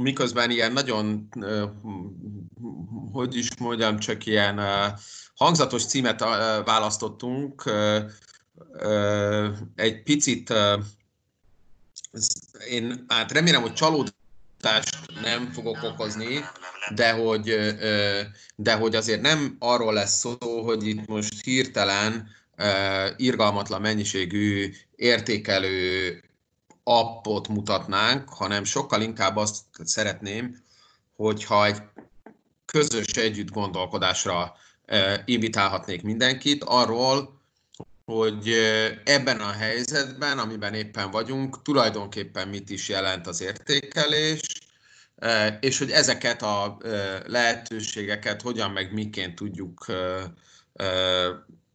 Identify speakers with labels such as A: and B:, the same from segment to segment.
A: miközben ilyen nagyon, hogy is mondjam, csak ilyen hangzatos címet választottunk, egy picit, én hát remélem, hogy csalódást nem fogok okozni, de hogy, de hogy azért nem arról lesz szó, hogy itt most hirtelen irgalmatlan mennyiségű értékelő appot mutatnánk, hanem sokkal inkább azt szeretném, hogyha egy közös együtt gondolkodásra eh, invitálhatnék mindenkit arról, hogy eh, ebben a helyzetben, amiben éppen vagyunk, tulajdonképpen mit is jelent az értékelés, eh, és hogy ezeket a lehetőségeket hogyan meg miként tudjuk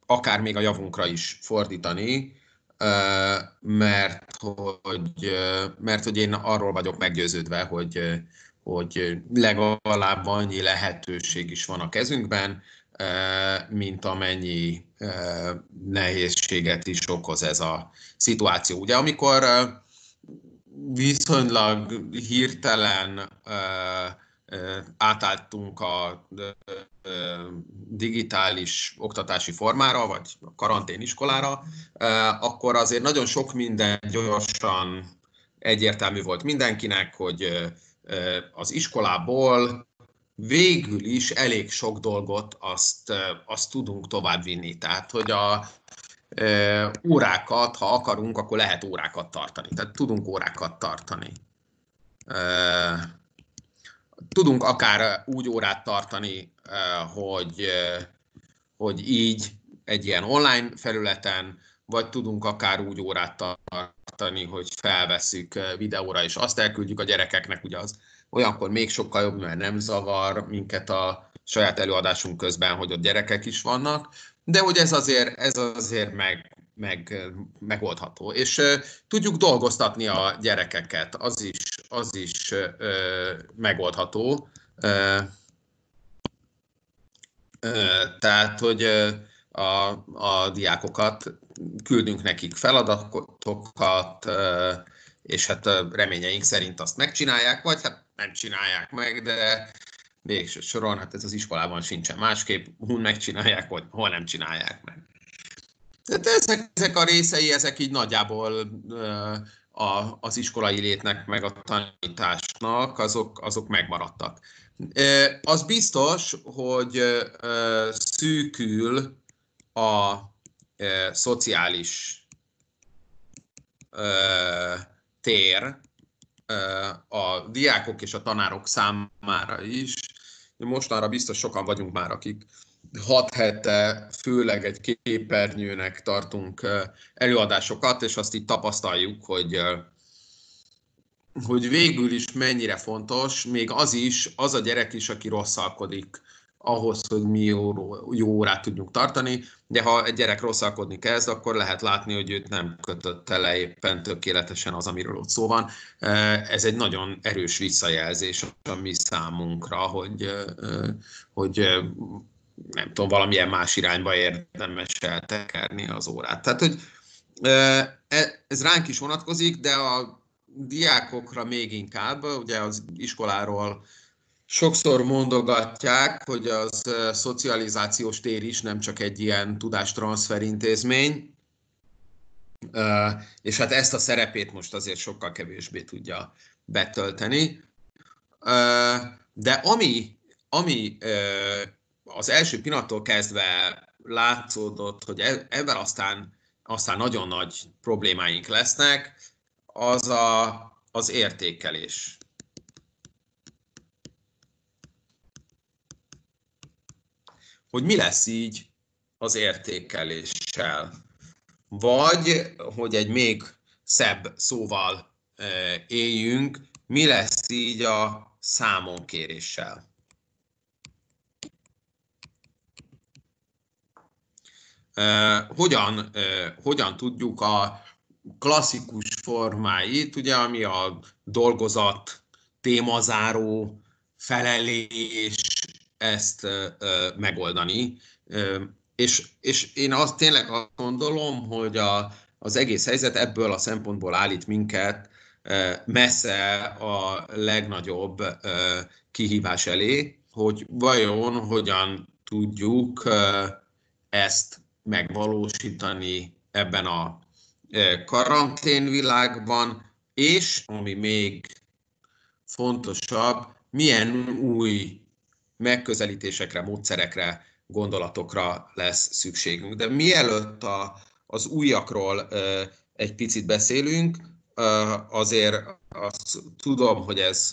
A: akár még a javunkra is fordítani, mert hogy, mert hogy én arról vagyok meggyőződve, hogy, hogy legalább annyi lehetőség is van a kezünkben, mint amennyi nehézséget is okoz ez a szituáció. Ugye amikor viszonylag hirtelen átálltunk a digitális oktatási formára, vagy a karanténiskolára, akkor azért nagyon sok minden gyorsan egyértelmű volt mindenkinek, hogy az iskolából végül is elég sok dolgot azt, azt tudunk továbbvinni. Tehát, hogy a órákat, ha akarunk, akkor lehet órákat tartani. Tehát tudunk órákat tartani tudunk akár úgy órát tartani, hogy, hogy így egy ilyen online felületen, vagy tudunk akár úgy órát tartani, hogy felveszik videóra, és azt elküldjük a gyerekeknek, ugye az olyankor még sokkal jobb, mert nem zavar minket a saját előadásunk közben, hogy ott gyerekek is vannak, de hogy ez azért, ez azért meg, meg, megoldható. És uh, tudjuk dolgoztatni a gyerekeket, az is az is megoldható. Tehát, hogy a, a diákokat küldünk nekik feladatokat, és hát reményeink szerint azt megcsinálják, vagy hát nem csinálják meg, de végső soron, hát ez az iskolában sincsen másképp, hol megcsinálják, vagy hol nem csinálják meg. Tehát ezek, ezek a részei, ezek így nagyjából a, az iskolai létnek, meg a tanításnak, azok, azok megmaradtak. Az biztos, hogy szűkül a szociális tér a diákok és a tanárok számára is. Mostanra biztos sokan vagyunk már, akik hat hete főleg egy képernyőnek tartunk előadásokat, és azt így tapasztaljuk, hogy hogy végül is mennyire fontos, még az is, az a gyerek is, aki rosszalkodik, ahhoz, hogy mi jó, jó órát tudjunk tartani, de ha egy gyerek rosszalkodni kezd, akkor lehet látni, hogy őt nem kötötte le éppen tökéletesen az, amiről ott szó van. Ez egy nagyon erős visszajelzés a mi számunkra, hogy, hogy nem tudom, valamilyen más irányba érdemes eltekerni az órát. Tehát, hogy e, ez ránk is vonatkozik, de a diákokra még inkább, ugye az iskoláról sokszor mondogatják, hogy az szocializációs tér is nem csak egy ilyen tudástranszfer intézmény, és hát ezt a szerepét most azért sokkal kevésbé tudja betölteni. De ami, ami az első pillanattól kezdve látszódott, hogy e, ebben aztán, aztán nagyon nagy problémáink lesznek, az a, az értékelés. Hogy mi lesz így az értékeléssel? Vagy, hogy egy még szebb szóval e, éljünk, mi lesz így a számonkéréssel? hogyan, hogyan tudjuk a klasszikus formáit, ugye, ami a dolgozat, témazáró, felelés, ezt megoldani. És, és én azt tényleg azt gondolom, hogy a, az egész helyzet ebből a szempontból állít minket messze a legnagyobb kihívás elé, hogy vajon hogyan tudjuk ezt megvalósítani ebben a e, karanténvilágban, és ami még fontosabb, milyen új megközelítésekre, módszerekre, gondolatokra lesz szükségünk. De mielőtt a, az újakról e, egy picit beszélünk, e, azért azt tudom, hogy ez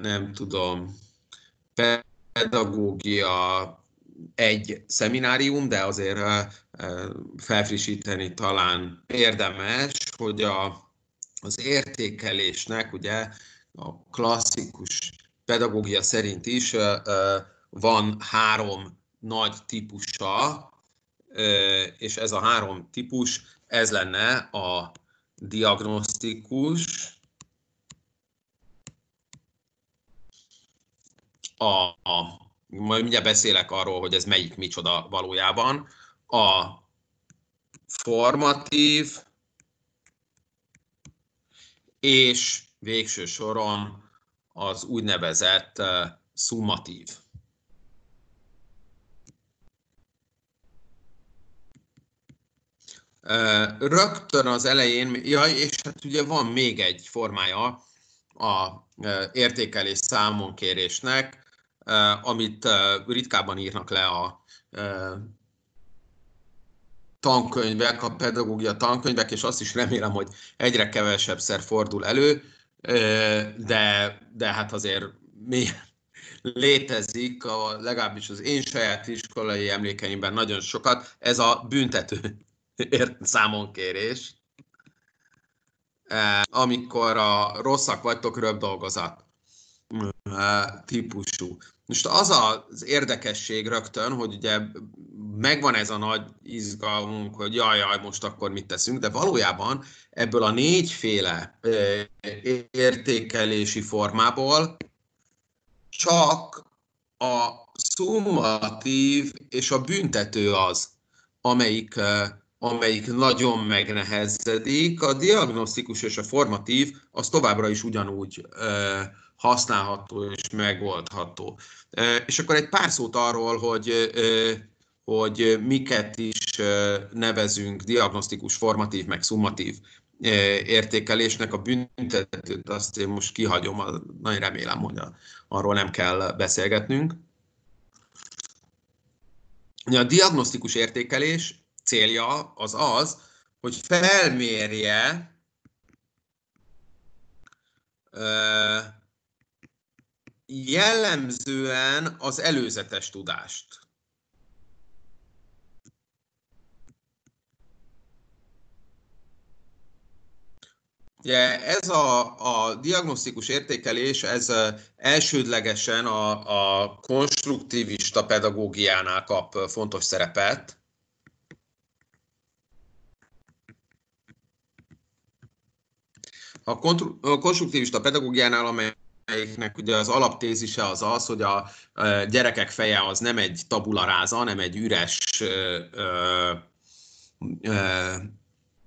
A: nem tudom, pedagógia egy szeminárium, de azért felfrissíteni talán érdemes, hogy a, az értékelésnek ugye a klasszikus pedagógia szerint is van három nagy típusa, és ez a három típus, ez lenne a diagnosztikus, a majd mindjárt beszélek arról, hogy ez melyik micsoda valójában, a formatív és végső soron az úgynevezett eh, szummatív. Eh, rögtön az elején, ja, és hát ugye van még egy formája a eh, értékelés számonkérésnek, amit ritkábban írnak le a tankönyvek, a pedagógia tankönyvek, és azt is remélem, hogy egyre kevesebb szer fordul elő, de, de hát azért mi létezik, a, legalábbis az én saját iskolai emlékeimben nagyon sokat, ez a büntető számonkérés, amikor a rosszak vagytok röbb dolgozat típusú. Most az az érdekesség rögtön, hogy ugye megvan ez a nagy izgalmunk, hogy jaj, jaj, most akkor mit teszünk, de valójában ebből a négyféle értékelési formából csak a szummatív és a büntető az, amelyik, amelyik nagyon megnehezedik. A diagnosztikus és a formatív az továbbra is ugyanúgy használható és megoldható. És akkor egy pár szót arról, hogy hogy miket is nevezünk diagnosztikus, formatív, meg szumatív értékelésnek a büntetőt, azt én most kihagyom, nagyon remélem, hogy arról nem kell beszélgetnünk. A diagnosztikus értékelés célja az az, hogy felmérje jellemzően az előzetes tudást. Ugye ez a, a diagnosztikus értékelés, ez elsődlegesen a, a konstruktivista pedagógiánál kap fontos szerepet. A konstruktivista pedagógiánál, amely amelyiknek ugye az alaptézise az az, hogy a gyerekek feje az nem egy tabularáza, hanem egy üres ö, ö,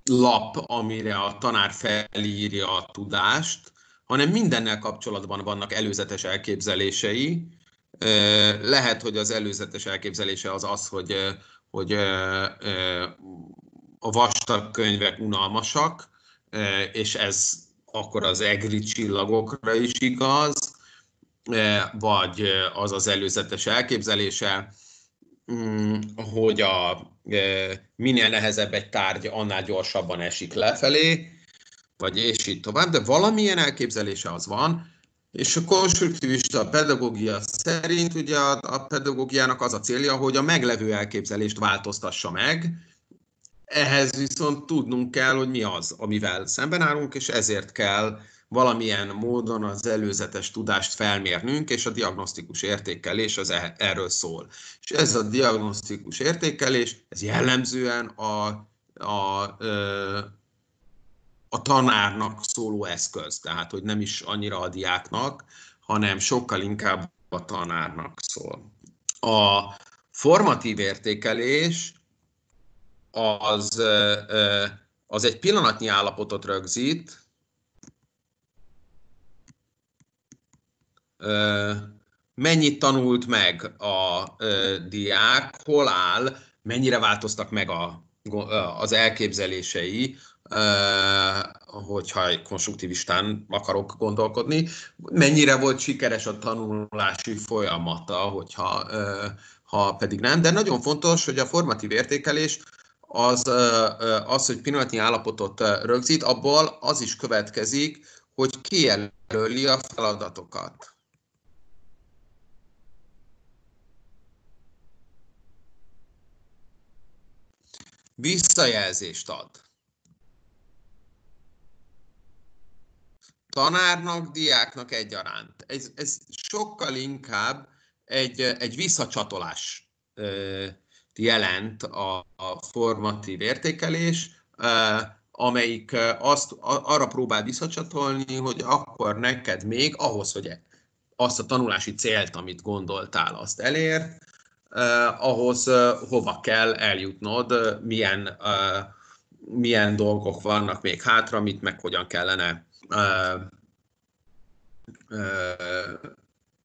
A: lap, amire a tanár felírja a tudást, hanem mindennel kapcsolatban vannak előzetes elképzelései. Lehet, hogy az előzetes elképzelése az az, hogy, hogy a vastag könyvek unalmasak, és ez akkor az EGRI csillagokra is igaz, e, vagy az az előzetes elképzelése, mm, hogy a, e, minél nehezebb egy tárgy, annál gyorsabban esik lefelé, vagy és így tovább, de valamilyen elképzelése az van, és a konstruktivista pedagógia szerint ugye a, pedagógiának az a célja, hogy a meglevő elképzelést változtassa meg, ehhez viszont tudnunk kell, hogy mi az, amivel szemben állunk, és ezért kell valamilyen módon az előzetes tudást felmérnünk, és a diagnosztikus értékelés az e, erről szól. És ez a diagnosztikus értékelés, ez jellemzően a, a, a tanárnak szóló eszköz, tehát hogy nem is annyira a diáknak, hanem sokkal inkább a tanárnak szól. A formatív értékelés az, az egy pillanatnyi állapotot rögzít, mennyit tanult meg a diák, hol áll, mennyire változtak meg a, az elképzelései, hogyha konstruktivistán akarok gondolkodni, mennyire volt sikeres a tanulási folyamata, hogyha ha pedig nem, de nagyon fontos, hogy a formatív értékelés az, az, hogy pillanatnyi állapotot rögzít, abból az is következik, hogy kijelöli a feladatokat. Visszajelzést ad. Tanárnak, diáknak egyaránt. Ez, ez sokkal inkább egy, egy visszacsatolás jelent a, a formatív értékelés, amelyik azt, arra próbál visszacsatolni, hogy akkor neked még ahhoz, hogy e, azt a tanulási célt, amit gondoltál, azt elért, ahhoz hova kell eljutnod, milyen, milyen dolgok vannak még hátra, mit meg hogyan kellene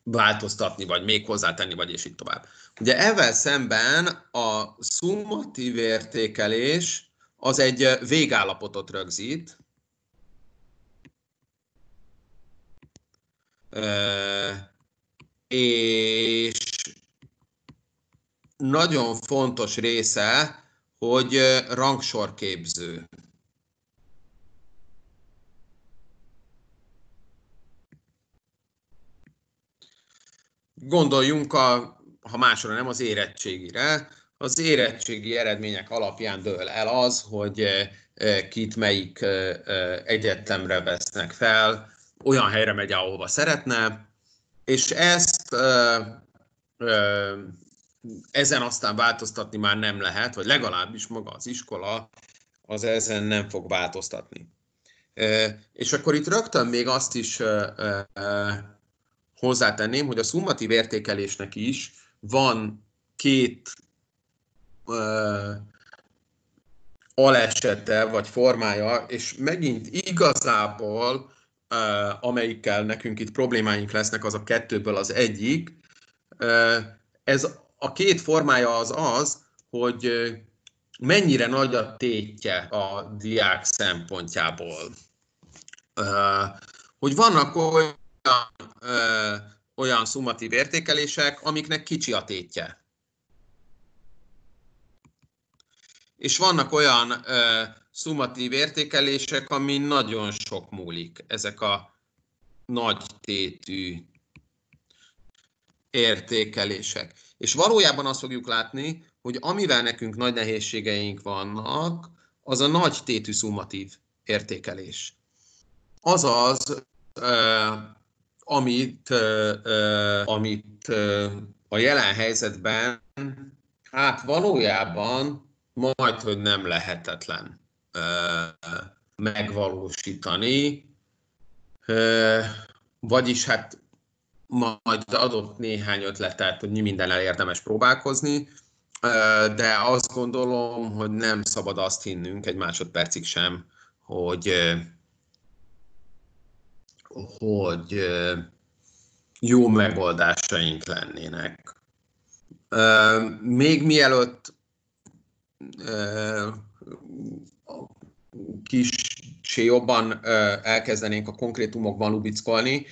A: változtatni, vagy még hozzátenni, vagy és így tovább. Ugye ezzel szemben a szummatív értékelés az egy végállapotot rögzít, és nagyon fontos része, hogy rangsorképző. Gondoljunk a ha másra nem, az érettségire. Az érettségi eredmények alapján dől el az, hogy eh, eh, kit melyik eh, egyetemre vesznek fel, olyan helyre megy, ahova szeretne, és ezt ezen aztán változtatni már nem lehet, vagy legalábbis maga az iskola az ezen nem fog változtatni. És akkor itt rögtön még azt is hozzátenném, hogy a szummatív értékelésnek is van két ö, alesete vagy formája, és megint igazából ö, amelyikkel nekünk itt problémáink lesznek, az a kettőből az egyik. Ö, ez a két formája az az, hogy mennyire nagy a tétje a diák szempontjából. hogy vannak olyan ö, olyan szumatív értékelések, amiknek kicsi a tétje. És vannak olyan ö, szumatív értékelések, ami nagyon sok múlik, ezek a nagy tétű értékelések. És valójában azt fogjuk látni, hogy amivel nekünk nagy nehézségeink vannak, az a nagy tétű szumatív értékelés. Azaz, amit, amit a jelen helyzetben hát valójában majd, hogy nem lehetetlen megvalósítani, vagyis hát majd adott néhány ötletet, hogy mi el érdemes próbálkozni, de azt gondolom, hogy nem szabad azt hinnünk egy másodpercig sem, hogy hogy jó megoldásaink lennének. Még mielőtt kicsi jobban elkezdenénk a konkrétumokban lubickolni,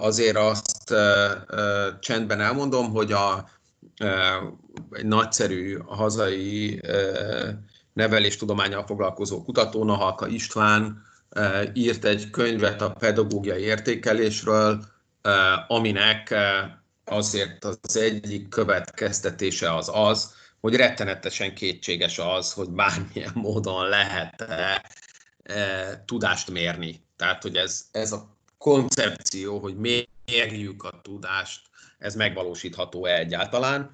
A: azért azt csendben elmondom, hogy a egy nagyszerű hazai neveléstudományjal foglalkozó kutató, Nahalka István Eh, írt egy könyvet a pedagógiai értékelésről, eh, aminek eh, azért az egyik következtetése az az, hogy rettenetesen kétséges az, hogy bármilyen módon lehet tudást mérni. Tehát, hogy ez, ez a koncepció, hogy mérjük a tudást, ez megvalósítható-e egyáltalán.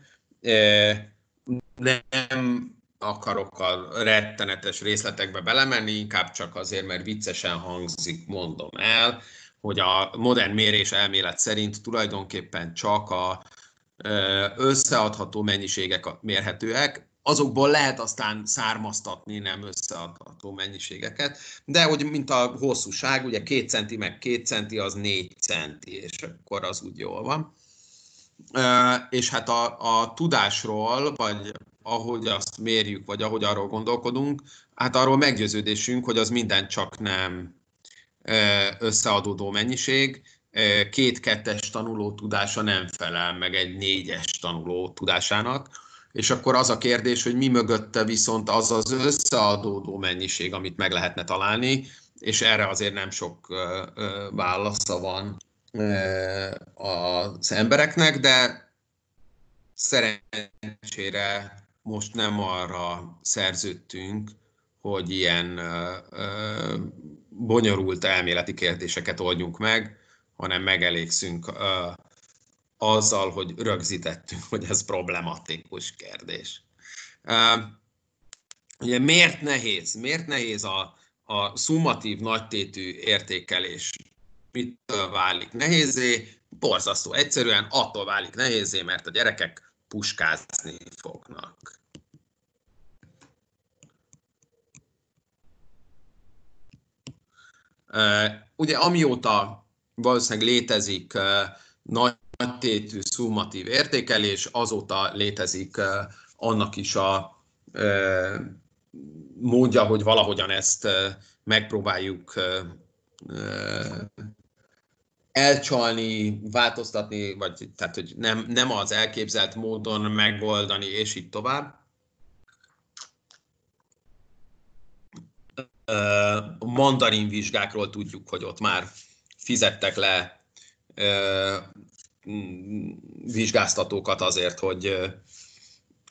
A: Nem akarok a rettenetes részletekbe belemenni, inkább csak azért, mert viccesen hangzik, mondom el, hogy a modern mérés elmélet szerint tulajdonképpen csak a összeadható mennyiségek mérhetőek, azokból lehet aztán származtatni nem összeadható mennyiségeket, de hogy mint a hosszúság, ugye két centi meg két centi, az négy centi, és akkor az úgy jól van. És hát a, a tudásról, vagy ahogy azt mérjük, vagy ahogy arról gondolkodunk, hát arról meggyőződésünk, hogy az minden csak nem összeadódó mennyiség, két kettes tanuló tudása nem felel meg egy négyes tanuló tudásának, és akkor az a kérdés, hogy mi mögötte viszont az az összeadódó mennyiség, amit meg lehetne találni, és erre azért nem sok válasza van az embereknek, de szerencsére most nem arra szerződtünk, hogy ilyen bonyolult elméleti kérdéseket oldjunk meg, hanem megelégszünk azzal, hogy rögzítettünk, hogy ez problematikus kérdés. ugye miért nehéz? Miért nehéz a, a szumatív nagytétű értékelés? Mitől válik nehézé? Borzasztó. Egyszerűen attól válik nehézé, mert a gyerekek puskázni fognak. Ugye amióta valószínűleg létezik nagy tétű szummatív értékelés, azóta létezik annak is a módja, hogy valahogyan ezt megpróbáljuk elcsalni, változtatni, vagy tehát, hogy nem, nem az elképzelt módon megoldani, és így tovább. mandarin vizsgákról tudjuk, hogy ott már fizettek le vizsgáztatókat azért, hogy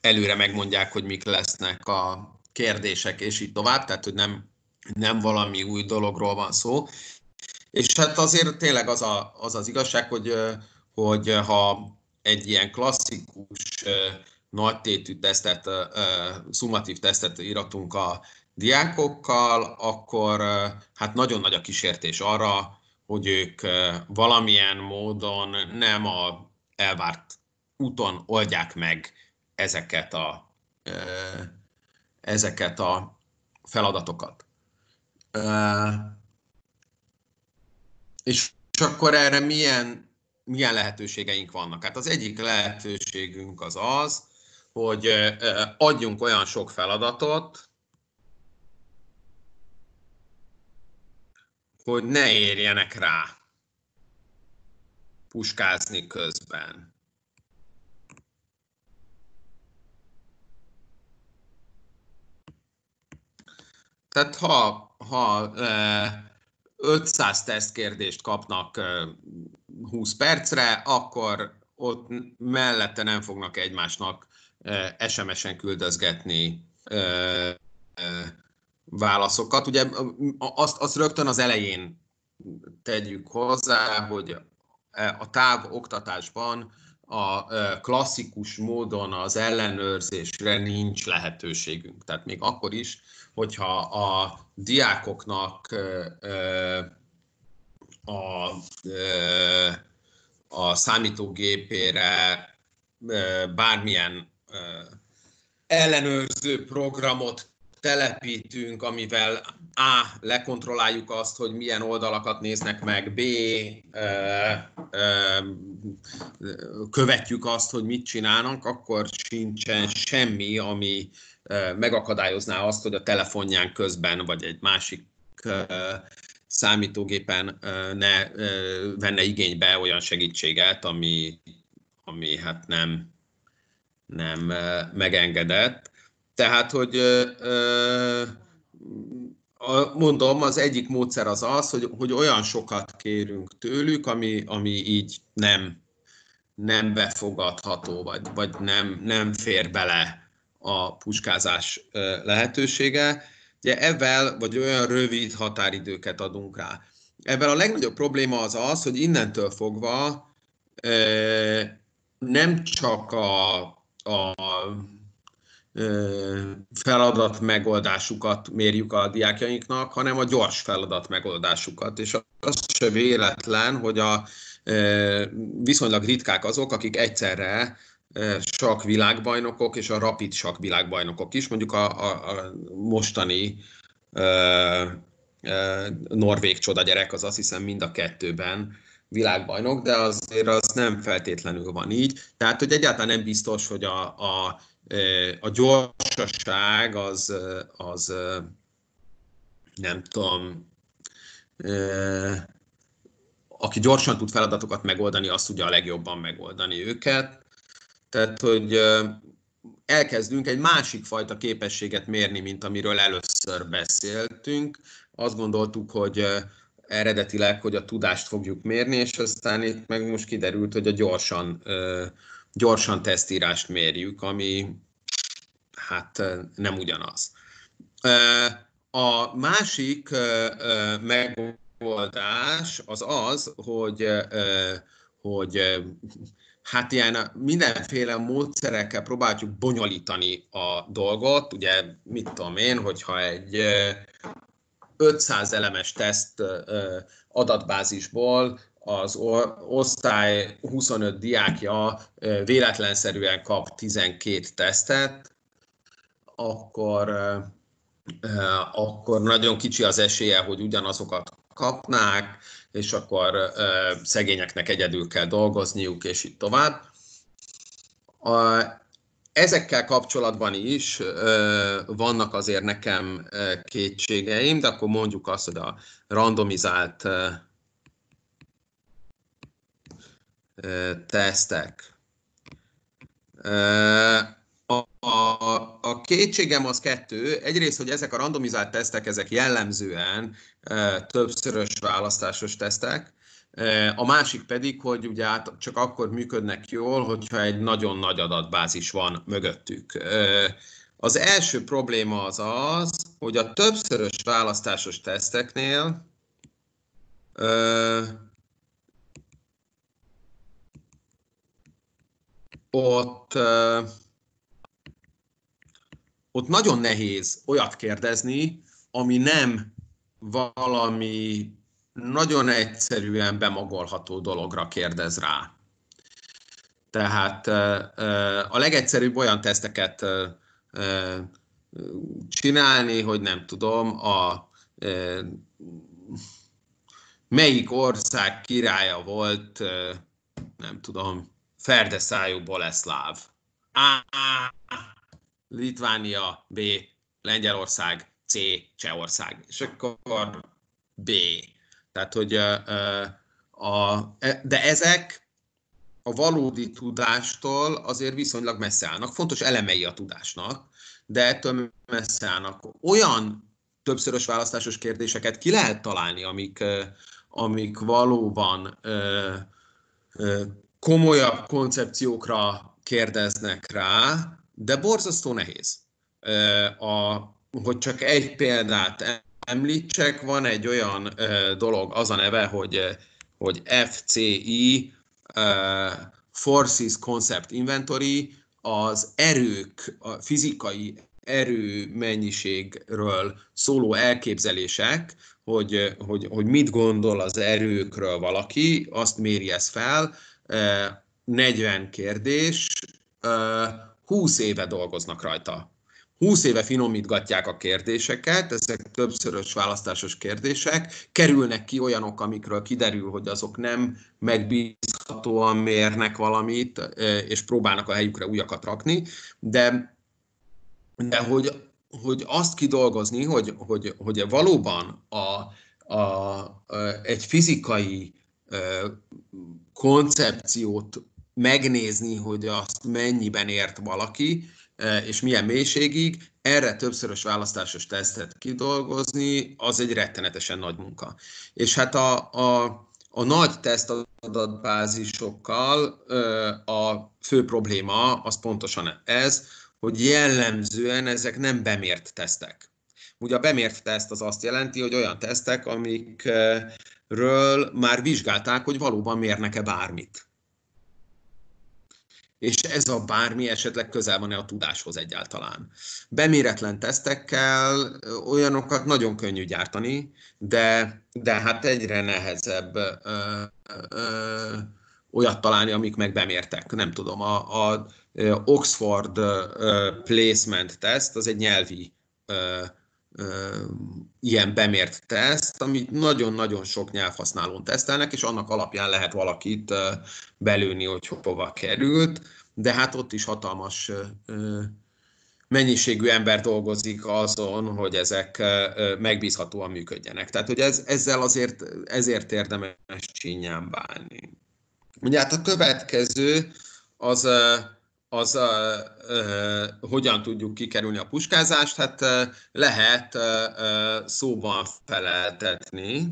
A: előre megmondják, hogy mik lesznek a kérdések, és így tovább, tehát hogy nem, nem valami új dologról van szó. És hát azért tényleg az a, az, az igazság, hogy, hogy ha egy ilyen klasszikus nagytétű tesztet, szumatív tesztet íratunk a diákokkal, akkor hát nagyon nagy a kísértés arra, hogy ők valamilyen módon nem a elvárt úton oldják meg ezeket a, ezeket a feladatokat. És akkor erre milyen, milyen lehetőségeink vannak? Hát az egyik lehetőségünk az az, hogy adjunk olyan sok feladatot, hogy ne érjenek rá puskázni közben. Tehát ha, ha 500 tesztkérdést kapnak 20 percre, akkor ott mellette nem fognak egymásnak SMS-en küldözgetni válaszokat. Ugye azt, azt rögtön az elején tegyük hozzá, hogy e, a távoktatásban a e, klasszikus módon az ellenőrzésre nincs lehetőségünk. Tehát még akkor is, hogyha a diákoknak e, a, a számítógépére bármilyen ellenőrző programot telepítünk, amivel A. lekontrolláljuk azt, hogy milyen oldalakat néznek meg, B. követjük azt, hogy mit csinálnak, akkor sincsen semmi, ami megakadályozná azt, hogy a telefonján közben, vagy egy másik számítógépen ne venne igénybe olyan segítséget, ami, ami hát nem, nem megengedett. Tehát, hogy mondom, az egyik módszer az az, hogy, hogy olyan sokat kérünk tőlük, ami, ami így nem, nem befogadható, vagy, vagy nem, nem fér bele a puskázás lehetősége. Ugye ezzel, vagy olyan rövid határidőket adunk rá. Ebben a legnagyobb probléma az az, hogy innentől fogva nem csak a, a feladat megoldásukat mérjük a diákjainknak, hanem a gyors feladat megoldásukat. És az se véletlen, hogy a viszonylag ritkák azok, akik egyszerre sok világbajnokok és a rapid sok világbajnokok is, mondjuk a, a, a mostani e, e, norvég gyerek az azt hiszem mind a kettőben világbajnok, de azért az nem feltétlenül van így. Tehát, hogy egyáltalán nem biztos, hogy a, a Eh, a gyorsaság az, eh, az eh, nem tudom, aki gyorsan tud feladatokat megoldani, azt tudja a legjobban megoldani őket. Tehát, hogy elkezdünk egy másik fajta képességet mérni, mint amiről először beszéltünk. Azt gondoltuk, hogy eredetileg, hogy a tudást fogjuk mérni, és aztán itt meg most kiderült, hogy a gyorsan gyorsan tesztírást mérjük, ami hát nem ugyanaz. A másik megoldás az az, hogy, hogy hát ilyen mindenféle módszerekkel próbáljuk bonyolítani a dolgot. Ugye mit tudom én, hogyha egy 500 elemes teszt adatbázisból az osztály 25 diákja véletlenszerűen kap 12 tesztet, akkor, akkor nagyon kicsi az esélye, hogy ugyanazokat kapnák, és akkor szegényeknek egyedül kell dolgozniuk, és így tovább. A, ezekkel kapcsolatban is ö, vannak azért nekem kétségeim, de akkor mondjuk azt, hogy a randomizált tesztek. A, a, a kétségem az kettő. Egyrészt, hogy ezek a randomizált tesztek, ezek jellemzően többszörös választásos tesztek. a másik pedig, hogy ugye át, csak akkor működnek jól, hogyha egy nagyon nagy adatbázis van mögöttük. az első probléma az az, hogy a többszörös választásos teszteknél ott, ott nagyon nehéz olyat kérdezni, ami nem valami nagyon egyszerűen bemagolható dologra kérdez rá. Tehát a legegyszerűbb olyan teszteket csinálni, hogy nem tudom, a melyik ország királya volt, nem tudom, ferdeszájú Boleszláv. A. Litvánia, B. Lengyelország, C. Csehország. És akkor B. Tehát, hogy a, e, de ezek a valódi tudástól azért viszonylag messze állnak. Fontos elemei a tudásnak, de ettől messze állnak. Olyan többszörös választásos kérdéseket ki lehet találni, amik, amik valóban komolyabb koncepciókra kérdeznek rá, de borzasztó nehéz. A, hogy csak egy példát említsek, van egy olyan dolog, az a neve, hogy, hogy FCI, Forces Concept Inventory, az erők, a fizikai erő mennyiségről szóló elképzelések, hogy, hogy, hogy mit gondol az erőkről valaki, azt méri ez fel, 40 kérdés, 20 éve dolgoznak rajta. 20 éve finomítgatják a kérdéseket, ezek többszörös választásos kérdések, kerülnek ki olyanok, amikről kiderül, hogy azok nem megbízhatóan mérnek valamit, és próbálnak a helyükre újakat rakni, de, de hogy, hogy azt kidolgozni, hogy, hogy, hogy valóban a, a, egy fizikai koncepciót megnézni, hogy azt mennyiben ért valaki, e, és milyen mélységig, erre többszörös választásos tesztet kidolgozni, az egy rettenetesen nagy munka. És hát a, a, a nagy tesztadatbázisokkal e, a fő probléma az pontosan ez, hogy jellemzően ezek nem bemért tesztek. Ugye a bemért teszt az azt jelenti, hogy olyan tesztek, amik e, ről már vizsgálták, hogy valóban mérnek-e bármit. És ez a bármi esetleg közel van-e a tudáshoz egyáltalán. Beméretlen tesztekkel olyanokat nagyon könnyű gyártani, de, de hát egyre nehezebb ö, ö, olyat találni, amik meg bemértek. Nem tudom, a, a Oxford Placement Test az egy nyelvi ö, ilyen bemért teszt, amit nagyon-nagyon sok nyelvhasználón tesztelnek, és annak alapján lehet valakit belőni, hogy hova került, de hát ott is hatalmas mennyiségű ember dolgozik azon, hogy ezek megbízhatóan működjenek. Tehát, hogy ez, ezzel azért ezért érdemes csinyán bánni. Ugye hát a következő az az ö, ö, hogyan tudjuk kikerülni a puskázást? Hát ö, lehet ö, ö, szóban feleltetni.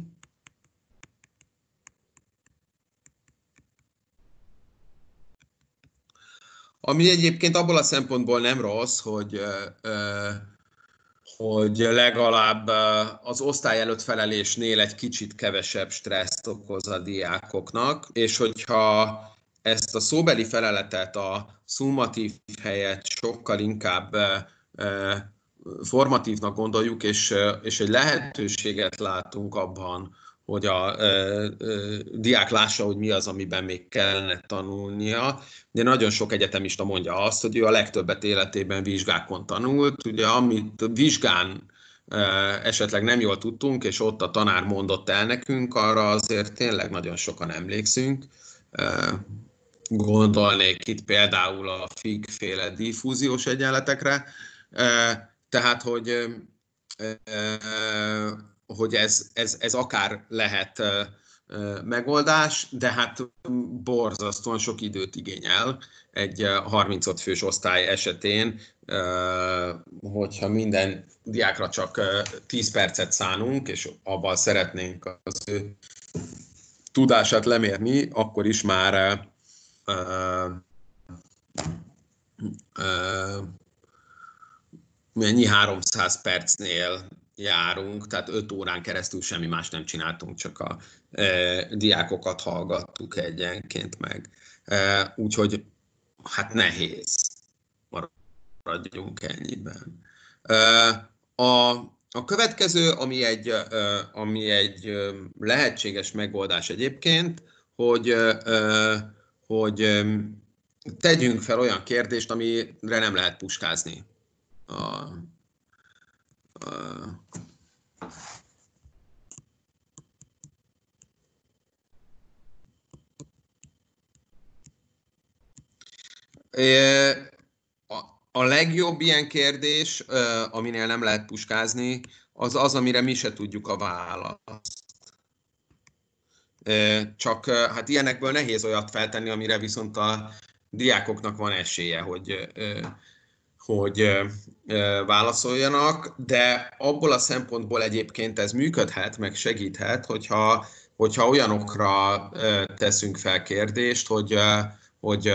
A: Ami egyébként abból a szempontból nem rossz, hogy ö, hogy legalább az osztály előtt felelésnél egy kicsit kevesebb stresszt okoz a diákoknak, és hogyha ezt a szóbeli feleletet, a szumatív helyett sokkal inkább formatívnak gondoljuk, és, és egy lehetőséget látunk abban, hogy a ö, ö, diák lássa, hogy mi az, amiben még kellene tanulnia. De nagyon sok egyetemista mondja azt, hogy ő a legtöbbet életében vizsgákon tanult. Ugye amit vizsgán ö, esetleg nem jól tudtunk, és ott a tanár mondott el nekünk, arra azért tényleg nagyon sokan emlékszünk. Ö, Gondolnék itt például a figféle diffúziós egyenletekre, tehát, hogy, hogy ez, ez, ez akár lehet megoldás, de hát borzasztóan sok időt igényel egy 35 fős osztály esetén, hogyha minden diákra csak 10 percet szánunk, és abban szeretnénk az ő tudását lemérni, akkor is már ö, ö, mennyi 300 percnél járunk, tehát 5 órán keresztül semmi más nem csináltunk, csak a e, diákokat hallgattuk egyenként meg. E, úgyhogy hát nehéz maradjunk ennyiben. E, a, a következő, ami egy, e, ami egy lehetséges megoldás egyébként, hogy e, hogy tegyünk fel olyan kérdést, amire nem lehet puskázni. A, a, a legjobb ilyen kérdés, aminél nem lehet puskázni, az az, amire mi se tudjuk a választ. Csak hát ilyenekből nehéz olyat feltenni, amire viszont a diákoknak van esélye, hogy, hogy válaszoljanak, de abból a szempontból egyébként ez működhet, meg segíthet, hogyha, hogyha olyanokra teszünk fel kérdést, hogy, hogy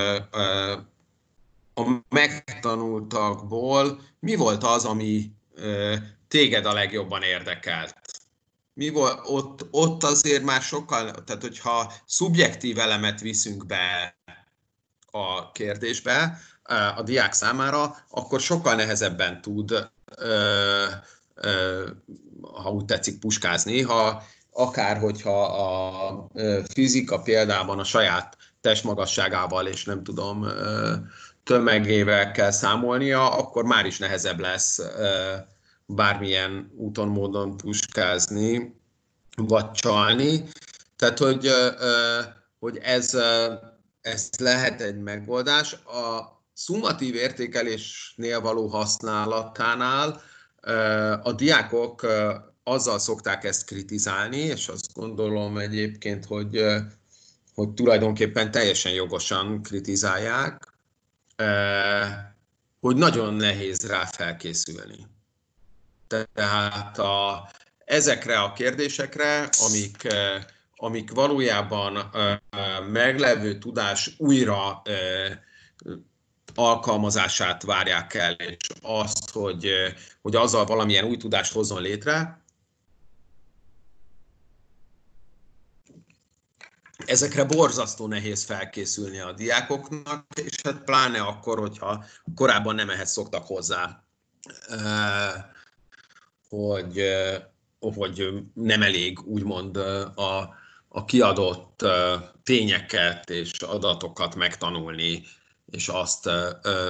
A: a megtanultakból mi volt az, ami téged a legjobban érdekelt mi volt, ott, ott azért már sokkal, tehát hogyha szubjektív elemet viszünk be a kérdésbe a diák számára, akkor sokkal nehezebben tud, ha úgy tetszik, puskázni, ha akár hogyha a fizika példában a saját testmagasságával és nem tudom tömegével kell számolnia, akkor már is nehezebb lesz bármilyen úton, módon puskázni, vagy csalni. Tehát, hogy, hogy ez, ez lehet egy megoldás. A szumatív értékelésnél való használatánál a diákok azzal szokták ezt kritizálni, és azt gondolom egyébként, hogy, hogy tulajdonképpen teljesen jogosan kritizálják, hogy nagyon nehéz rá felkészülni. Tehát a, ezekre a kérdésekre, amik, eh, amik valójában eh, meglevő tudás újra eh, alkalmazását várják el, és azt, hogy, hogy azzal valamilyen új tudást hozzon létre, ezekre borzasztó nehéz felkészülni a diákoknak, és hát pláne akkor, hogyha korábban nem ehhez szoktak hozzá hogy, hogy nem elég úgymond a, a kiadott tényeket és adatokat megtanulni, és azt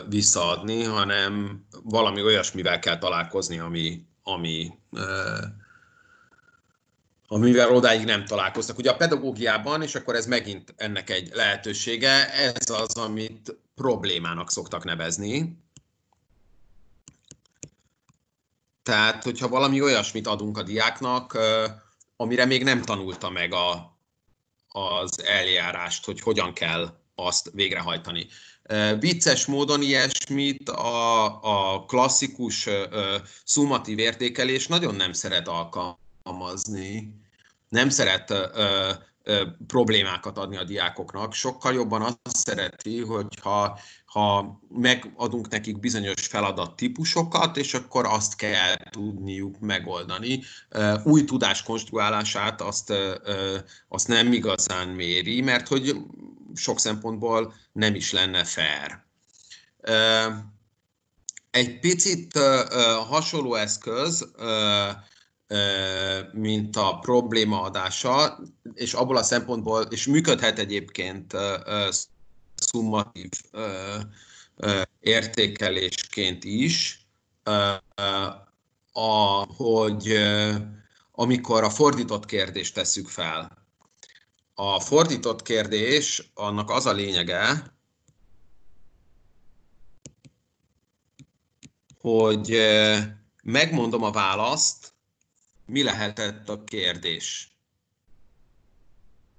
A: visszaadni, hanem valami olyasmivel kell találkozni, ami, ami amivel odáig nem találkoztak. Ugye a pedagógiában, és akkor ez megint ennek egy lehetősége, ez az, amit problémának szoktak nevezni, Tehát, hogyha valami olyasmit adunk a diáknak, amire még nem tanulta meg a, az eljárást, hogy hogyan kell azt végrehajtani. Vicces módon ilyesmit a, a klasszikus szumatív értékelés nagyon nem szeret alkalmazni, nem szeret ö, ö, problémákat adni a diákoknak, sokkal jobban azt szereti, hogyha ha megadunk nekik bizonyos feladattípusokat, és akkor azt kell tudniuk megoldani. Új tudás konstruálását azt, azt nem igazán méri, mert hogy sok szempontból nem is lenne fair. Egy picit hasonló eszköz, mint a problémaadása, és abból a szempontból, és működhet egyébként szummatív értékelésként is, a, hogy amikor a fordított kérdést tesszük fel. A fordított kérdés, annak az a lényege, hogy megmondom a választ, mi lehetett a kérdés.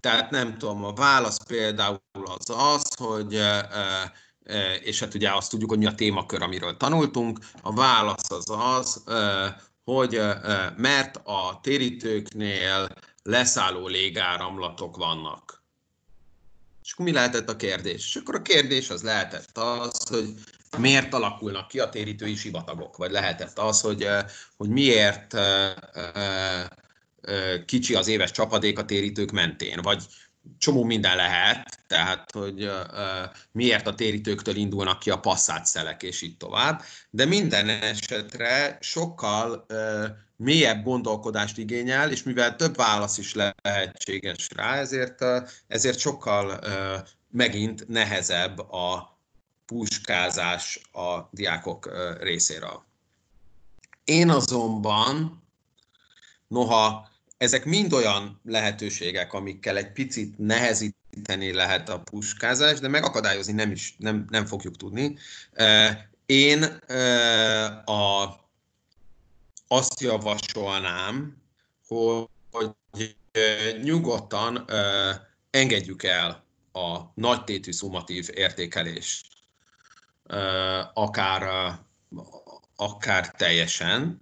A: Tehát nem tudom, a válasz például az az, hogy és hát ugye azt tudjuk, hogy mi a témakör, amiről tanultunk. A válasz az az, hogy mert a térítőknél leszálló légáramlatok vannak. És akkor mi lehetett a kérdés? És akkor a kérdés az lehetett az, hogy miért alakulnak ki a térítői sivatagok, vagy lehetett az, hogy, hogy miért kicsi az éves csapadék a térítők mentén, vagy csomó minden lehet, tehát hogy miért a térítőktől indulnak ki a passzát szelek, és így tovább, de minden esetre sokkal mélyebb gondolkodást igényel, és mivel több válasz is lehetséges rá, ezért, ezért sokkal megint nehezebb a puskázás a diákok részéről. Én azonban, noha ezek mind olyan lehetőségek, amikkel egy picit nehezíteni lehet a puskázást, de megakadályozni nem is, nem, nem fogjuk tudni. Én a, azt javasolnám, hogy nyugodtan engedjük el a nagy tétű szumatív értékelést, akár, akár teljesen,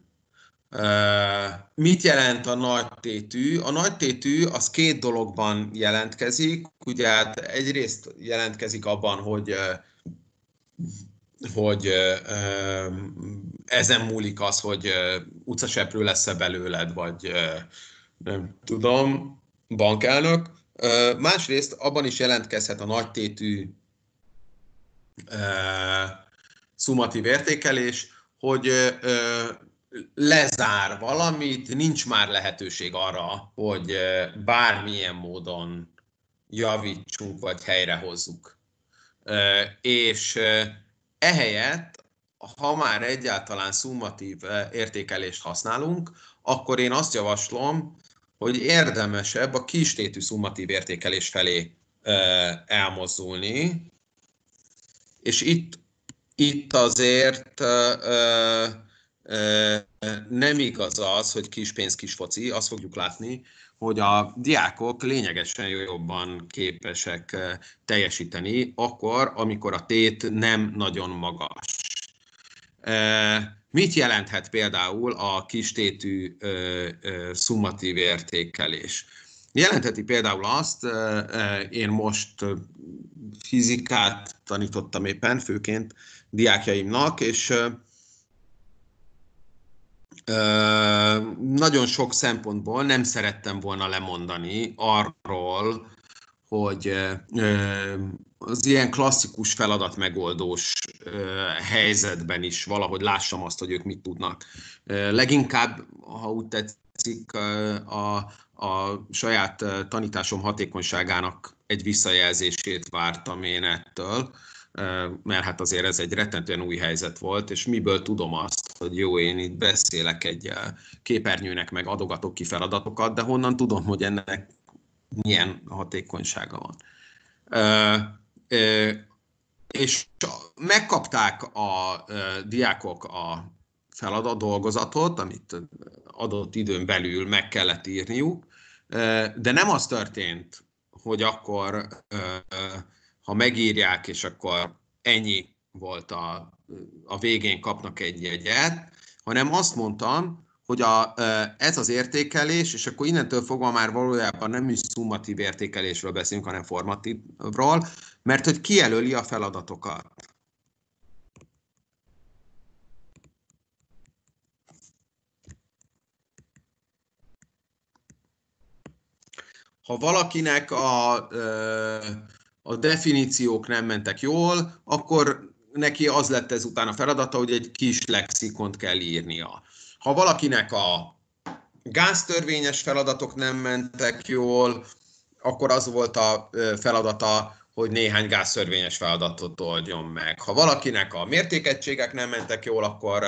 A: Mit jelent a nagytétű? A nagytétű az két dologban jelentkezik. Ugye hát egyrészt jelentkezik abban, hogy hogy ezen múlik az, hogy utcaseprő lesz-e belőled, vagy nem tudom, bankelnök. Másrészt abban is jelentkezhet a nagytétű szumatív értékelés, hogy lezár valamit, nincs már lehetőség arra, hogy bármilyen módon javítsunk vagy helyrehozzuk. És ehelyett, ha már egyáltalán szummatív értékelést használunk, akkor én azt javaslom, hogy érdemesebb a kistétű szummatív értékelés felé elmozdulni, és itt, itt azért nem igaz az, hogy kis pénz, kis foci, azt fogjuk látni, hogy a diákok lényegesen jobban képesek teljesíteni akkor, amikor a tét nem nagyon magas. Mit jelenthet például a kis tétű szumatív értékelés? Jelentheti például azt, én most fizikát tanítottam éppen, főként diákjaimnak, és nagyon sok szempontból nem szerettem volna lemondani arról, hogy az ilyen klasszikus feladatmegoldós helyzetben is valahogy lássam azt, hogy ők mit tudnak. Leginkább, ha úgy tetszik, a, a saját tanításom hatékonyságának egy visszajelzését vártam én ettől mert hát azért ez egy rettentően új helyzet volt, és miből tudom azt, hogy jó, én itt beszélek egy képernyőnek, meg adogatok ki feladatokat, de honnan tudom, hogy ennek milyen hatékonysága van. És megkapták a diákok a feladat dolgozatot, amit adott időn belül meg kellett írniuk, de nem az történt, hogy akkor ha megírják, és akkor ennyi volt a, a végén kapnak egy jegyet, hanem azt mondtam, hogy a, ez az értékelés, és akkor innentől fogva már valójában nem is szummatív értékelésről beszélünk, hanem formatívról, mert hogy kijelöli a feladatokat. Ha valakinek a, a definíciók nem mentek jól, akkor neki az lett ezután a feladata, hogy egy kis lexikont kell írnia. Ha valakinek a gáztörvényes feladatok nem mentek jól, akkor az volt a feladata, hogy néhány gáztörvényes feladatot oldjon meg. Ha valakinek a mértékegységek nem mentek jól, akkor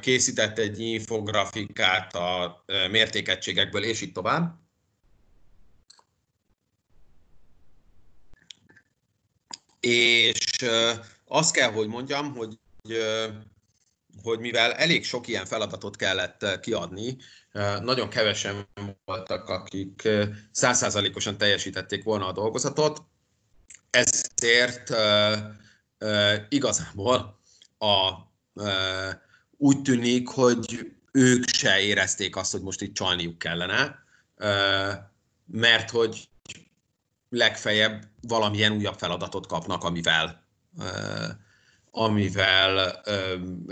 A: készített egy infografikát a mértékegységekből, és így tovább. És azt kell, hogy mondjam, hogy, hogy mivel elég sok ilyen feladatot kellett kiadni, nagyon kevesen voltak, akik százszázalékosan teljesítették volna a dolgozatot, ezért igazából a, úgy tűnik, hogy ők se érezték azt, hogy most itt csalniuk kellene, mert hogy legfeljebb valamilyen újabb feladatot kapnak, amivel amivel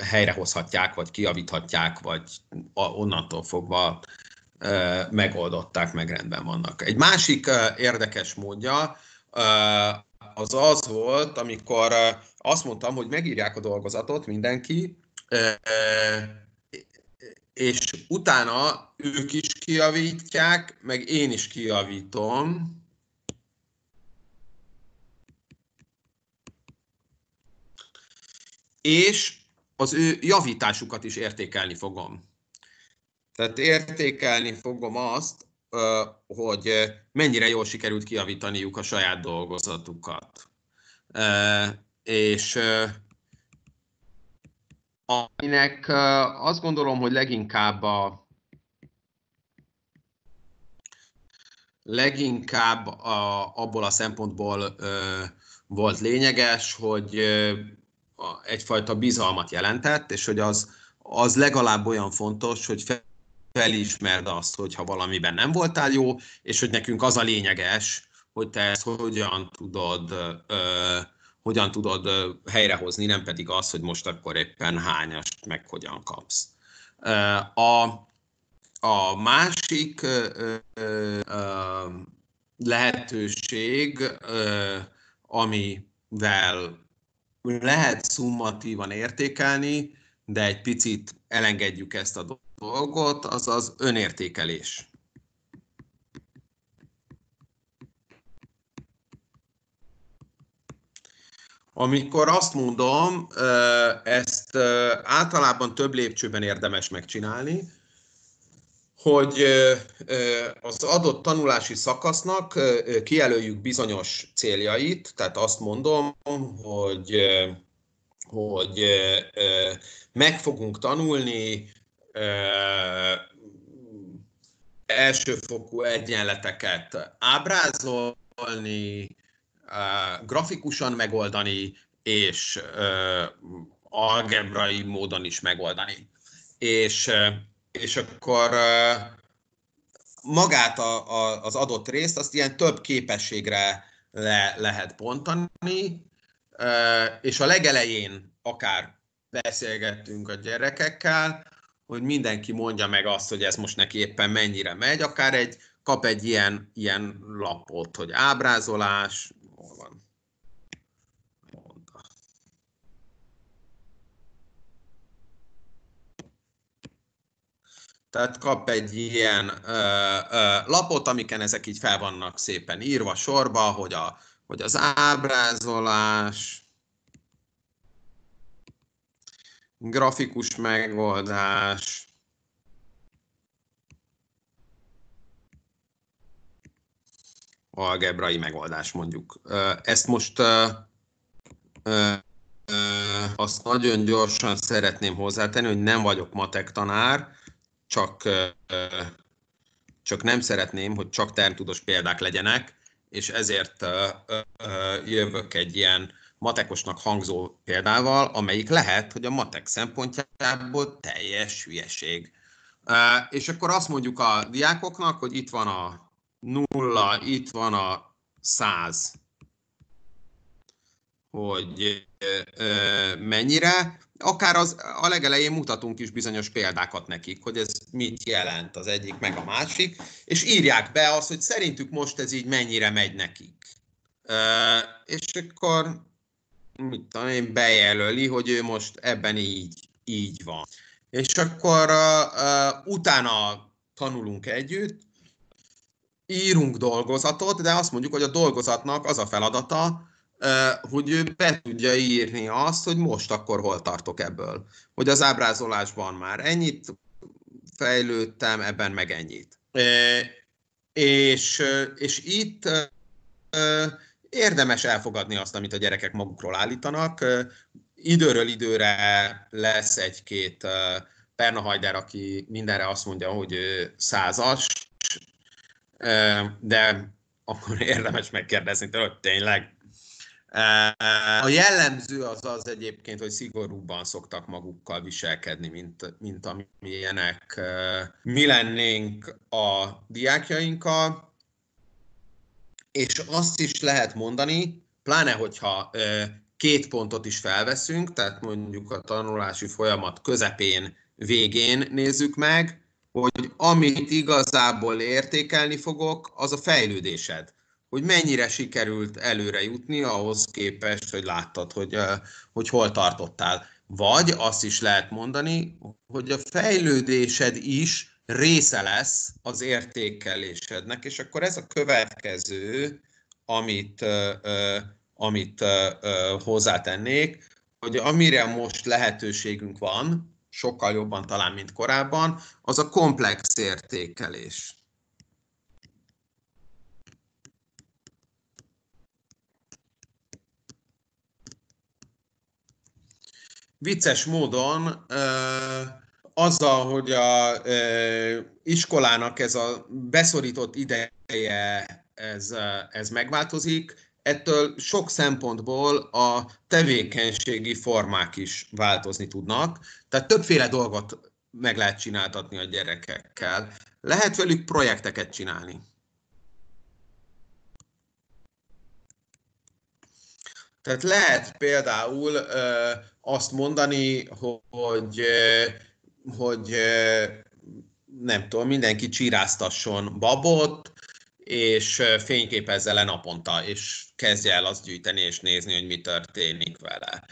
A: helyrehozhatják, vagy kiavíthatják, vagy onnantól fogva megoldották, meg rendben vannak. Egy másik érdekes módja az az volt, amikor azt mondtam, hogy megírják a dolgozatot mindenki, és utána ők is kiavítják, meg én is kiavítom, és az ő javításukat is értékelni fogom. Tehát értékelni fogom azt, hogy mennyire jól sikerült kiavítaniuk a saját dolgozatukat. És aminek azt gondolom, hogy leginkább a leginkább a, abból a szempontból ö, volt lényeges, hogy egyfajta bizalmat jelentett, és hogy az, az legalább olyan fontos, hogy felismerd azt, hogyha valamiben nem voltál jó, és hogy nekünk az a lényeges, hogy te ezt hogyan tudod, ö, hogyan tudod ö, helyrehozni, nem pedig az, hogy most akkor éppen hányast, meg hogyan kapsz. Ö, a, a másik ö, ö, ö, lehetőség, ö, amivel lehet szummatívan értékelni, de egy picit elengedjük ezt a dolgot, az az önértékelés. Amikor azt mondom, ezt általában több lépcsőben érdemes megcsinálni, hogy az adott tanulási szakasznak kijelöljük bizonyos céljait, tehát azt mondom, hogy, hogy meg fogunk tanulni elsőfokú egyenleteket ábrázolni, grafikusan megoldani, és algebrai módon is megoldani. És és akkor magát a, a, az adott részt, azt ilyen több képességre le, lehet bontani, és a legelején akár beszélgettünk a gyerekekkel, hogy mindenki mondja meg azt, hogy ez most neki éppen mennyire megy, akár egy kap egy ilyen, ilyen lapot, hogy ábrázolás, Tehát kap egy ilyen ö, ö, lapot, amiken ezek így fel vannak szépen írva sorba, hogy, a, hogy az ábrázolás, grafikus megoldás, algebrai megoldás mondjuk. Ezt most ö, ö, azt nagyon gyorsan szeretném hozzátenni, hogy nem vagyok matek tanár, csak, csak nem szeretném, hogy csak termtudós példák legyenek, és ezért jövök egy ilyen matekosnak hangzó példával, amelyik lehet, hogy a matek szempontjából teljes hülyeség. És akkor azt mondjuk a diákoknak, hogy itt van a nulla, itt van a száz hogy mennyire. Akár az, a legelején mutatunk is bizonyos példákat nekik, hogy ez mit jelent az egyik meg a másik, és írják be azt, hogy szerintük most ez így mennyire megy nekik. És akkor mit tudom én, bejelöli, hogy ő most ebben így, így van. És akkor utána tanulunk együtt, írunk dolgozatot, de azt mondjuk, hogy a dolgozatnak az a feladata, hogy ő be tudja írni azt, hogy most akkor hol tartok ebből. Hogy az ábrázolásban már ennyit fejlődtem, ebben meg ennyit. És, és itt érdemes elfogadni azt, amit a gyerekek magukról állítanak. Időről időre lesz egy-két Pernahajder, aki mindenre azt mondja, hogy százas, de akkor érdemes megkérdezni tőle, hogy tényleg a jellemző az az egyébként, hogy szigorúbban szoktak magukkal viselkedni, mint, mint amilyenek mi lennénk a diákjainkkal, és azt is lehet mondani, pláne hogyha két pontot is felveszünk, tehát mondjuk a tanulási folyamat közepén, végén nézzük meg, hogy amit igazából értékelni fogok, az a fejlődésed hogy mennyire sikerült előre jutni ahhoz képest, hogy láttad, hogy, hogy hol tartottál. Vagy azt is lehet mondani, hogy a fejlődésed is része lesz az értékelésednek, és akkor ez a következő, amit, amit hozzátennék, hogy amire most lehetőségünk van, sokkal jobban talán, mint korábban, az a komplex értékelés. vicces módon azzal, hogy a iskolának ez a beszorított ideje ez, ez megváltozik, ettől sok szempontból a tevékenységi formák is változni tudnak. Tehát többféle dolgot meg lehet csináltatni a gyerekekkel. Lehet velük projekteket csinálni. Tehát lehet például ö, azt mondani, hogy, ö, hogy ö, nem tudom, mindenki csiráztasson babot, és fényképezze le naponta, és kezdje el azt gyűjteni és nézni, hogy mi történik vele.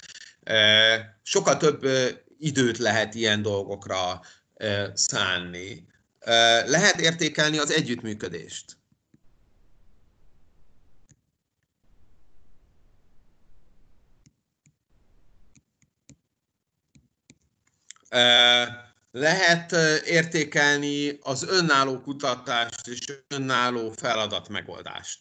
A: Sokkal több időt lehet ilyen dolgokra szánni. Lehet értékelni az együttműködést. Lehet értékelni az önálló kutatást és önálló feladat megoldást.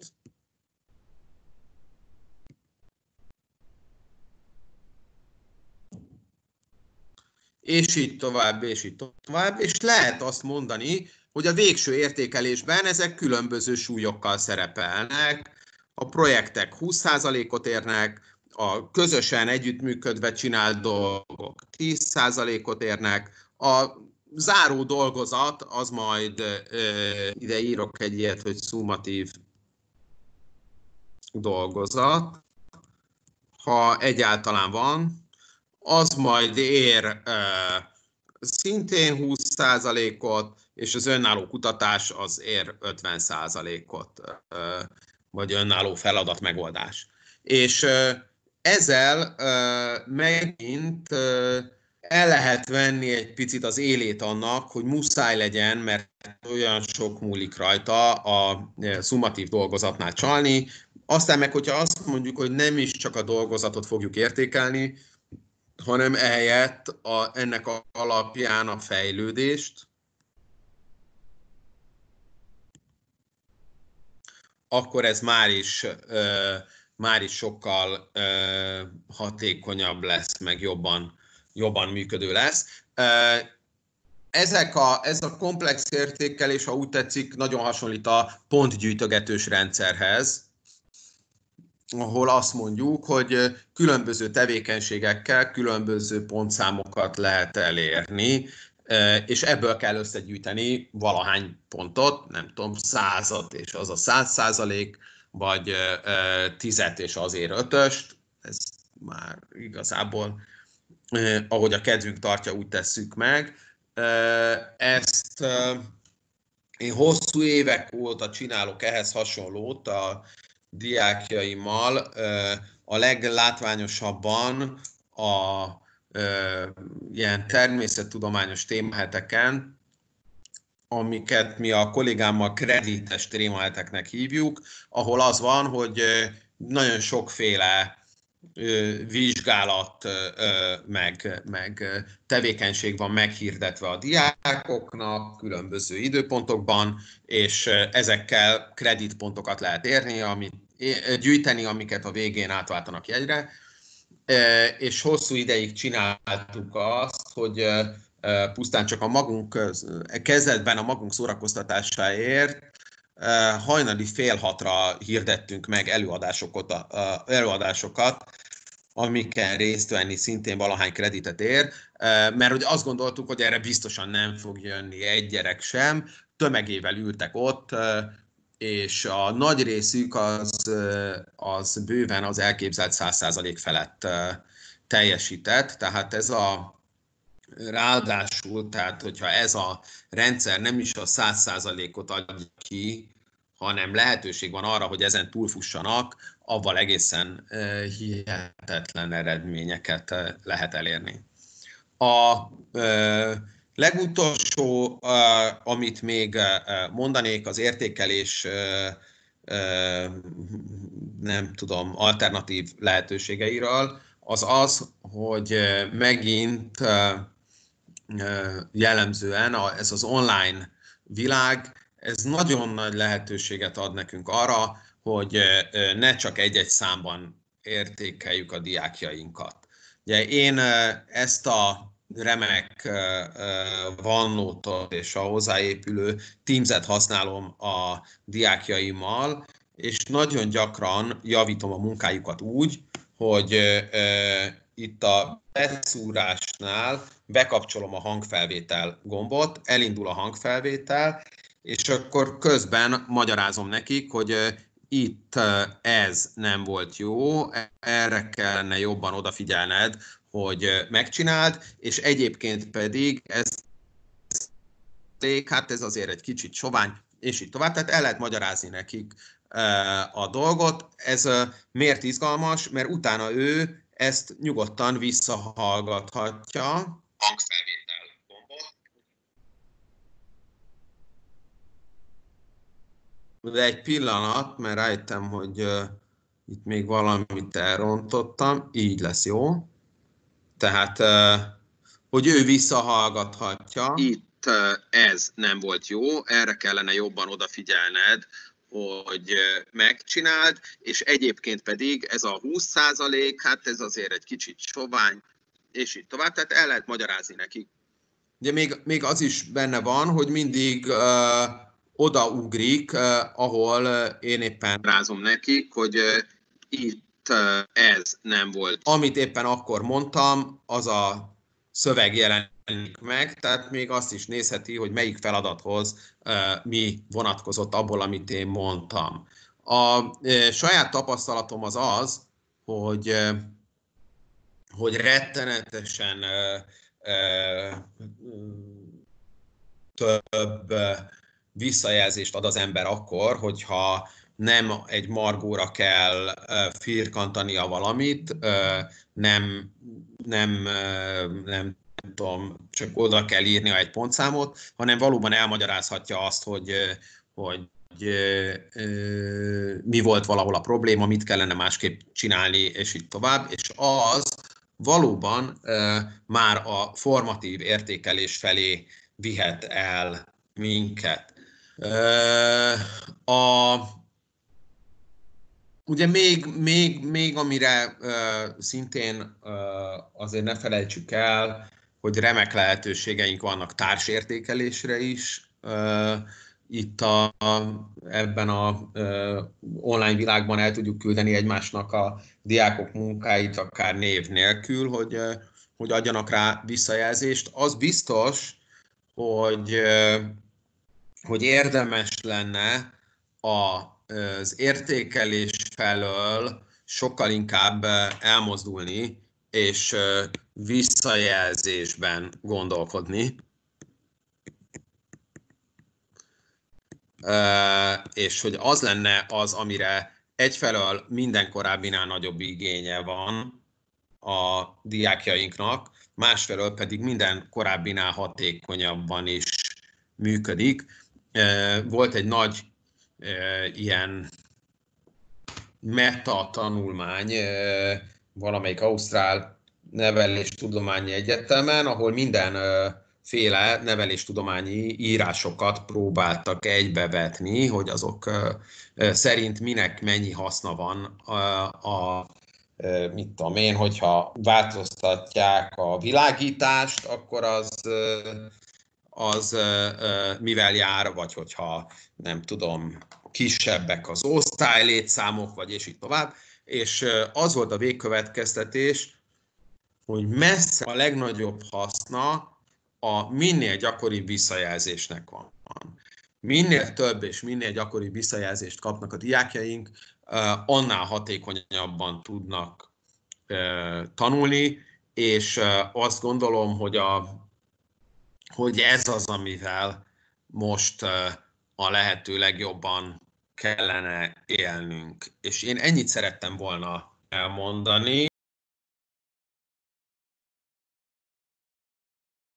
A: És így tovább, és így tovább, és lehet azt mondani, hogy a végső értékelésben ezek különböző súlyokkal szerepelnek, a projektek 20%-ot érnek, a közösen együttműködve csinált dolgok 10%-ot érnek, a záró dolgozat, az majd ide írok egy ilyet, hogy szumatív dolgozat, ha egyáltalán van, az majd ér szintén 20%-ot, és az önálló kutatás az ér 50%-ot, vagy önálló feladat megoldás. És ezzel uh, megint uh, el lehet venni egy picit az élét annak, hogy muszáj legyen, mert olyan sok múlik rajta a szumatív dolgozatnál csalni. Aztán meg, hogyha azt mondjuk, hogy nem is csak a dolgozatot fogjuk értékelni, hanem ehelyett a, ennek a alapján a fejlődést, akkor ez már is uh, már is sokkal ö, hatékonyabb lesz, meg jobban, jobban működő lesz. Ö, ezek a, ez a komplex értékelés, ha úgy tetszik, nagyon hasonlít a pontgyűjtögetős rendszerhez, ahol azt mondjuk, hogy különböző tevékenységekkel különböző pontszámokat lehet elérni, és ebből kell összegyűjteni valahány pontot, nem tudom, százat, és az a száz százalék, vagy tizet és azért ötöst, ez már igazából, ahogy a kedvünk tartja, úgy tesszük meg. Ezt én hosszú évek óta csinálok ehhez hasonlót a diákjaimmal. A leglátványosabban a ilyen természettudományos témaheteken amiket mi a kollégámmal kredites trémaleteknek hívjuk, ahol az van, hogy nagyon sokféle vizsgálat, meg, meg tevékenység van meghirdetve a diákoknak különböző időpontokban, és ezekkel kreditpontokat lehet érni, amit, gyűjteni, amiket a végén átváltanak jegyre. És hosszú ideig csináltuk azt, hogy pusztán csak a magunk, kezdetben a magunk szórakoztatásáért hajnali fél hatra hirdettünk meg előadásokat, előadásokat amikkel részt venni szintén valahány kreditet ér, mert hogy azt gondoltuk, hogy erre biztosan nem fog jönni egy gyerek sem, tömegével ültek ott, és a nagy részük az, az bőven az elképzelt 100% felett teljesített, tehát ez a ráadásul, tehát hogyha ez a rendszer nem is a 100%-ot adja ki, hanem lehetőség van arra, hogy ezen túlfussanak, avval egészen hihetetlen eredményeket lehet elérni. A legutolsó, amit még mondanék, az értékelés nem tudom, alternatív lehetőségeiről, az az, hogy megint jellemzően a, ez az online világ, ez nagyon nagy lehetőséget ad nekünk arra, hogy ne csak egy-egy számban értékeljük a diákjainkat. Ugye én ezt a remek vanlótól és a hozzáépülő Teams-et használom a diákjaimmal, és nagyon gyakran javítom a munkájukat úgy, hogy itt a beszúrásnál bekapcsolom a hangfelvétel gombot, elindul a hangfelvétel, és akkor közben magyarázom nekik, hogy itt ez nem volt jó, erre kellene jobban odafigyelned, hogy megcsináld, és egyébként pedig ez hát ez azért egy kicsit sovány, és így tovább. Tehát el lehet magyarázni nekik a dolgot. Ez miért izgalmas? Mert utána ő ezt nyugodtan visszahallgathatja, hangfelvétel gomba. De egy pillanat, mert rájöttem, hogy uh, itt még valamit elrontottam, így lesz jó. Tehát, uh, hogy ő visszahallgathatja. Itt uh, ez nem volt jó, erre kellene jobban odafigyelned, hogy megcsináld, és egyébként pedig ez a 20 hát ez azért egy kicsit sovány, és így tovább. Tehát el lehet magyarázni nekik. Ugye még, még az is benne van, hogy mindig uh, odaugrik, uh, ahol uh, én éppen... Rázom nekik, hogy uh, itt uh, ez nem volt. Amit éppen akkor mondtam, az a szöveg jelenik meg, tehát még azt is nézheti, hogy melyik feladathoz uh, mi vonatkozott abból, amit én mondtam. A uh, saját tapasztalatom az az, hogy uh, hogy rettenetesen több visszajelzést ad az ember akkor, hogyha nem egy margóra kell firkantania valamit, nem, nem, nem tudom, csak oda kell írnia egy pontszámot, hanem valóban elmagyarázhatja azt, hogy, hogy mi volt valahol a probléma, mit kellene másképp csinálni, és így tovább. És az, valóban már a formatív értékelés felé vihet el minket. A, ugye még, még, még amire szintén azért ne felejtsük el, hogy remek lehetőségeink vannak társértékelésre is. Itt a, ebben a online világban el tudjuk küldeni egymásnak a diákok munkáit, akár név nélkül, hogy, hogy adjanak rá visszajelzést. Az biztos, hogy, hogy érdemes lenne az értékelés felől sokkal inkább elmozdulni, és visszajelzésben gondolkodni. És hogy az lenne az, amire egyfelől minden korábbinál nagyobb igénye van a diákjainknak, másfelől pedig minden korábbinál hatékonyabban is működik. Volt egy nagy ilyen meta tanulmány valamelyik Ausztrál nevelés tudományi egyetemen, ahol minden féle neveléstudományi írásokat próbáltak egybevetni, hogy azok szerint minek mennyi haszna van a, a mit tudom én, hogyha változtatják a világítást, akkor az az mivel jár, vagy hogyha nem tudom, kisebbek az osztálylétszámok, vagy és így tovább. És az volt a végkövetkeztetés, hogy messze a legnagyobb haszna a minél gyakoribb visszajelzésnek van. Minél több és minél gyakoribb visszajelzést kapnak a diákjaink, annál hatékonyabban tudnak tanulni, és azt gondolom, hogy, a, hogy ez az, amivel most a lehető legjobban kellene élnünk. És én ennyit szerettem volna elmondani.